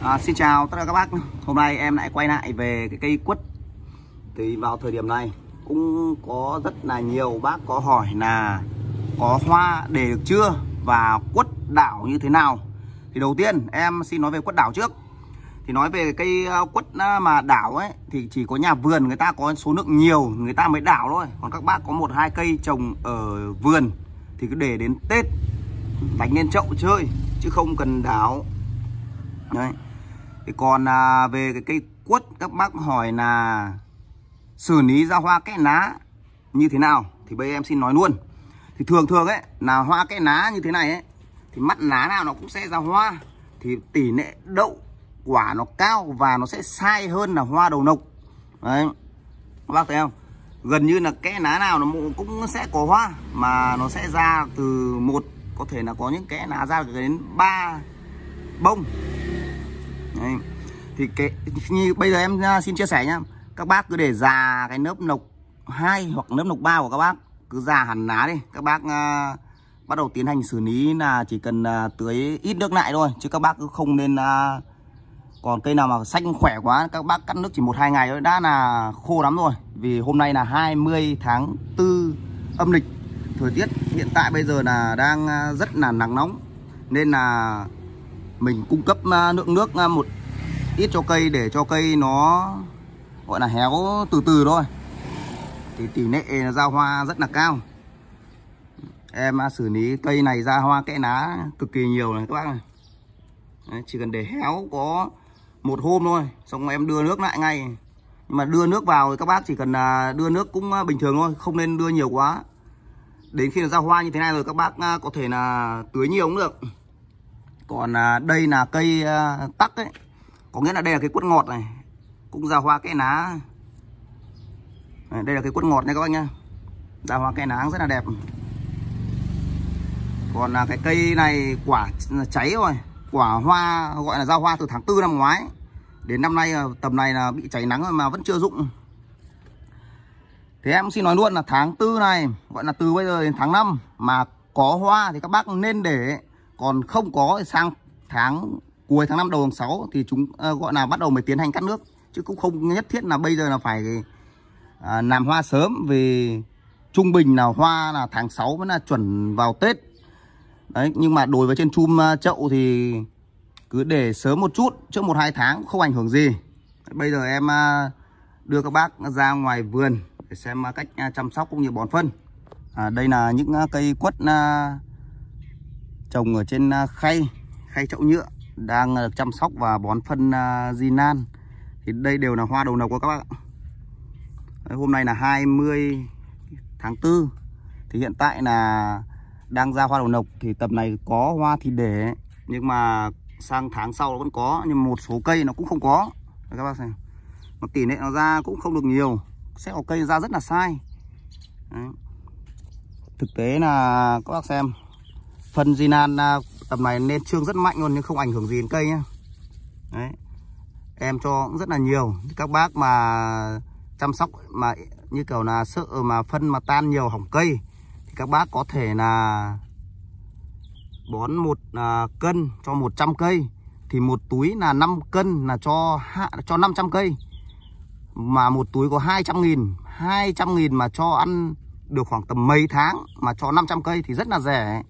À, xin chào tất cả các bác Hôm nay em lại quay lại về cái cây quất Thì vào thời điểm này Cũng có rất là nhiều bác có hỏi là Có hoa để được chưa Và quất đảo như thế nào Thì đầu tiên em xin nói về quất đảo trước Thì nói về cây ờ, quất ờ, mà đảo ấy Thì chỉ có nhà vườn người ta có số lượng nhiều Người ta mới đảo thôi Còn các bác có một hai cây trồng ở vườn Thì cứ để đến Tết Đánh lên chậu chơi Chứ không cần đảo Đấy thì còn à, về cái cây quất các bác hỏi là xử lý ra hoa cái lá như thế nào thì bây em xin nói luôn thì thường thường ấy là hoa cái lá như thế này ấy thì mắt lá nào nó cũng sẽ ra hoa thì tỷ lệ đậu quả nó cao và nó sẽ sai hơn là hoa đầu nộc đấy các bác thấy không gần như là cái lá nào nó cũng sẽ có hoa mà nó sẽ ra từ một có thể là có những cái lá ra đến ba bông Đấy. thì cái như bây giờ em à, xin chia sẻ nhá các bác cứ để già cái nớp nộc hai hoặc nớp nộc ba của các bác cứ già hẳn lá đi các bác uh, bắt đầu tiến hành xử lý là chỉ cần uh, tưới ít nước lại thôi chứ các bác cứ không nên uh, còn cây nào mà xanh khỏe quá các bác cắt nước chỉ một hai ngày thôi đã là khô lắm rồi vì hôm nay là 20 tháng 4 âm lịch thời tiết hiện tại bây giờ là đang rất là nắng nóng nên là mình cung cấp à, lượng nước à, một ít cho cây để cho cây nó gọi là héo từ từ thôi thì tỷ lệ ra hoa rất là cao em à, xử lý cây này ra hoa kẽ lá cực kỳ nhiều này các bác này Đấy, chỉ cần để héo có một hôm thôi xong em đưa nước lại ngay nhưng mà đưa nước vào thì các bác chỉ cần đưa nước cũng bình thường thôi không nên đưa nhiều quá đến khi nó ra hoa như thế này rồi các bác có thể là tưới nhiều cũng được còn à, đây là cây à, tắc ấy có nghĩa là đây là cái quất ngọt này cũng ra hoa cái lá đây là cái quất ngọt này các bác nhá ra hoa cái lá rất là đẹp còn là cái cây này quả cháy rồi quả hoa gọi là ra hoa từ tháng tư năm ngoái đến năm nay à, tầm này là bị cháy nắng rồi mà vẫn chưa rụng thế em xin nói luôn là tháng tư này gọi là từ bây giờ đến tháng 5 mà có hoa thì các bác nên để còn không có sang tháng cuối tháng 5 đầu tháng 6 thì chúng à, gọi là bắt đầu mới tiến hành cắt nước chứ cũng không nhất thiết là bây giờ là phải à, làm hoa sớm vì trung bình là hoa là tháng 6 mới là chuẩn vào Tết đấy nhưng mà đối với trên chum ờ, chậu thì cứ để sớm một chút trước một hai tháng không ảnh hưởng gì bây giờ em ờ, đưa các bác ra ngoài vườn để xem cách chăm sóc cũng như bón phân à, đây là những cây quất trồng ở trên à, khay khay chậu nhựa đang à, chăm sóc và bón phân à, di nan thì đây đều là hoa đầu nọc của các bác ạ hôm nay là 20 tháng 4 thì hiện tại là đang ra hoa đầu nọc thì tập này có hoa thì để nhưng mà sang tháng sau nó vẫn có nhưng một số cây nó cũng không có các bác xem mà tỷ lệ nó ra cũng không được nhiều sẽ có cây ra rất là sai Đấy. thực tế là các bác xem Phân Zinan tầm này lên trương rất mạnh luôn nhưng không ảnh hưởng gì đến cây nhá. Đấy. Em cho cũng rất là nhiều. Các bác mà chăm sóc mà như kiểu là sợ mà phân mà tan nhiều hỏng cây thì các bác có thể là bón một à, cân cho 100 cây thì một túi là 5 cân là cho hạ cho 500 cây. Mà một túi có 200 nghìn 200 nghìn mà cho ăn được khoảng tầm mấy tháng mà cho 500 cây thì rất là rẻ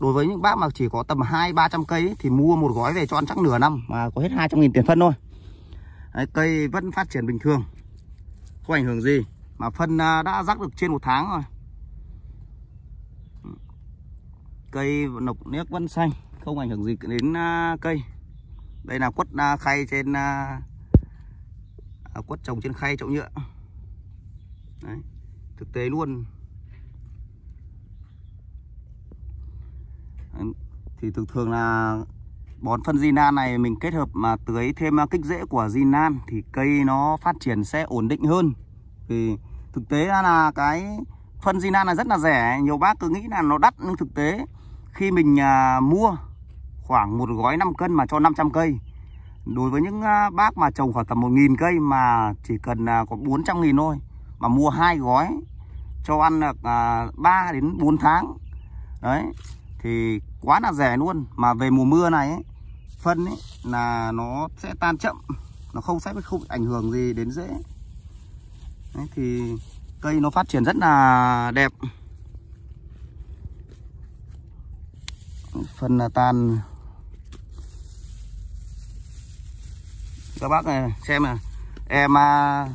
đối với những bác mà chỉ có tầm hai ba trăm cây ấy, thì mua một gói về cho ăn chắc nửa năm mà có hết 200 nghìn tiền phân thôi Đấy, cây vẫn phát triển bình thường không ảnh hưởng gì mà phân à, đã rắc được trên một tháng rồi cây nọc nếp vẫn xanh không ảnh hưởng gì đến à, cây đây là quất à, khay trên quất trồng trên khay chậu nhựa Đấy, thực tế luôn Thì thường thường là bón phân Zinan này mình kết hợp mà tưới thêm à, kích rễ của Zinan thì cây nó phát triển sẽ ổn định hơn. Vì thực tế là cái phân Zinan là rất là rẻ, nhiều bác cứ nghĩ là nó đắt nhưng thực tế khi mình à, mua khoảng một gói 5 cân mà cho 500 cây. Đối với những à, bác mà trồng khoảng tầm 1.000 cây mà chỉ cần à, có 400 nghìn thôi mà mua hai gói cho ăn được à, 3 đến 4 tháng. Đấy, thì quá là rẻ luôn mà về mùa mưa này ấy, phân ấy là nó sẽ tan chậm nó không sẽ không ảnh hưởng gì đến dễ Đấy, thì cây nó phát triển rất là đẹp phân là tan các bác này xem này em à,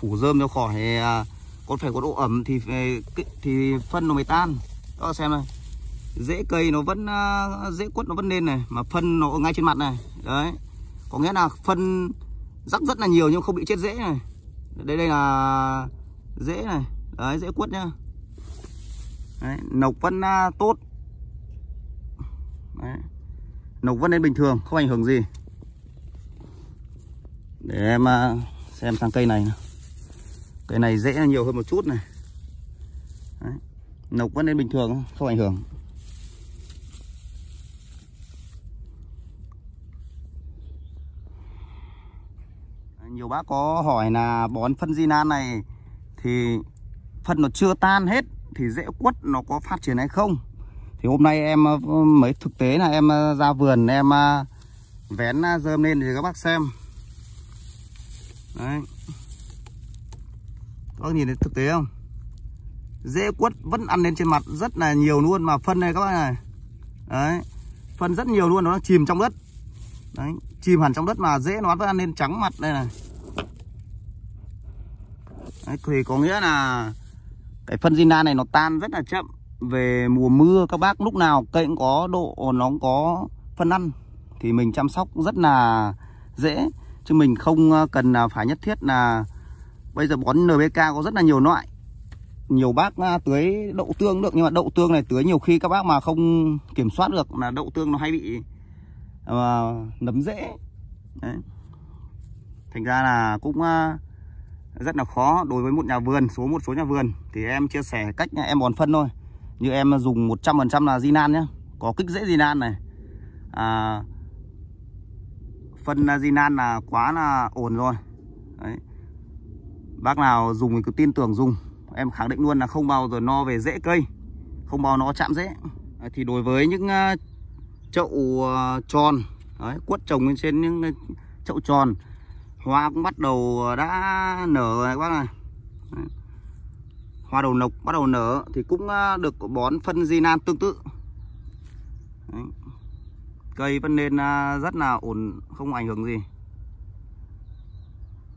phủ rơm cho khỏi à, còn phải có độ ẩm thì thì phân nó mới tan các bác xem này rễ cây nó vẫn à, rễ quất nó vẫn lên này mà phân nó ngay trên mặt này đấy có nghĩa là phân rắc rất là nhiều nhưng không bị chết rễ này đây đây là rễ này đấy rễ quất nhá đấy, nọc vẫn à, tốt đấy. nọc vẫn lên bình thường không ảnh hưởng gì để em à, xem sang cây này cây này dễ nhiều hơn một chút này Đấy. nọc vẫn lên bình thường không ảnh hưởng bác có hỏi là bón phân di nan này thì phân nó chưa tan hết thì rễ quất nó có phát triển hay không thì hôm nay em ờ, mới thực tế là em ờ, ra vườn em ờ, vén rơm lên thì các bác xem đấy các bác nhìn thấy thực tế không rễ quất vẫn ăn lên trên mặt rất là nhiều luôn mà phân này các bác này đấy phân rất nhiều luôn nó chìm trong đất đấy chìm hẳn trong đất mà dễ nó vẫn ăn lên trắng mặt đây này Đấy, thì có nghĩa là cái phân zina này nó tan rất là chậm về mùa mưa các bác lúc nào cây cũng có độ nó có phân ăn thì mình chăm sóc rất là dễ chứ mình không ờ, cần phải nhất thiết là bây giờ bón NPK có rất là nhiều loại nhiều bác ờ, tưới đậu tương được nhưng mà đậu tương này tưới nhiều khi các bác mà không kiểm soát được là đậu tương nó hay bị uh, nấm rễ đấy. thành ra là cũng uh, rất là khó đối với một nhà vườn số một số nhà vườn thì em chia sẻ cách em bón phân thôi như em dùng 100% là dinan nhé có kích dễ dinan này à, phân dinan là quá là ổn rồi Đấy. bác nào dùng thì cứ tin tưởng dùng em khẳng định luôn là không bao giờ no về rễ cây không bao nó chạm rễ à, thì đối với những ờ, chậu ờ, tròn Đấy, quất trồng lên trên những chậu tròn hoa cũng bắt đầu đã nở này các bác này hoa đầu nọc bắt đầu nở thì cũng ờ, được bón phân Zinan tương tự cây vẫn nên ờ, rất là ổn không ảnh hưởng gì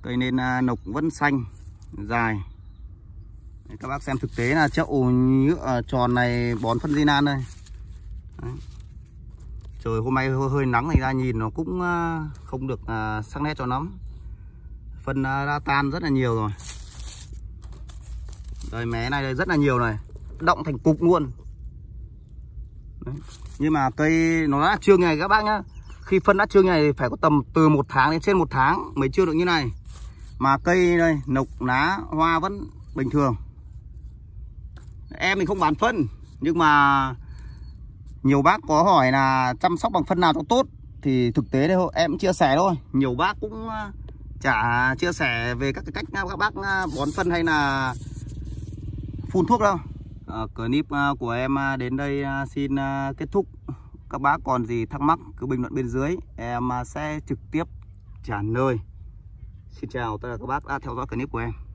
cây nên ờ, nọc vẫn xanh dài các bác xem thực tế là chậu nhựa tròn này bón phân Zinan đây trời hôm nay hơi nắng thì ra nhìn nó cũng không được sắc nét cho lắm phân ờ, đã tan rất là nhiều rồi đây mé này rất là nhiều này động thành cục luôn Đấy. nhưng mà cây nó đã trương này các bác nhá khi phân đã trương này thì phải có tầm từ một tháng đến trên một tháng mới chưa được như này mà cây đây nộc lá hoa vẫn bình thường em mình không bán phân nhưng mà nhiều bác có hỏi là chăm sóc bằng phân nào cho tốt thì thực tế đây em chia sẻ thôi nhiều bác cũng chả chia sẻ về các cái cách các bác à, bón phân hay là phun thuốc đâu ờ, à, clip của em à, đến đây à, xin kết thúc các bác còn gì thắc mắc cứ bình luận bên dưới em sẽ trực tiếp trả lời xin chào tất cả các bác đã theo dõi clip của em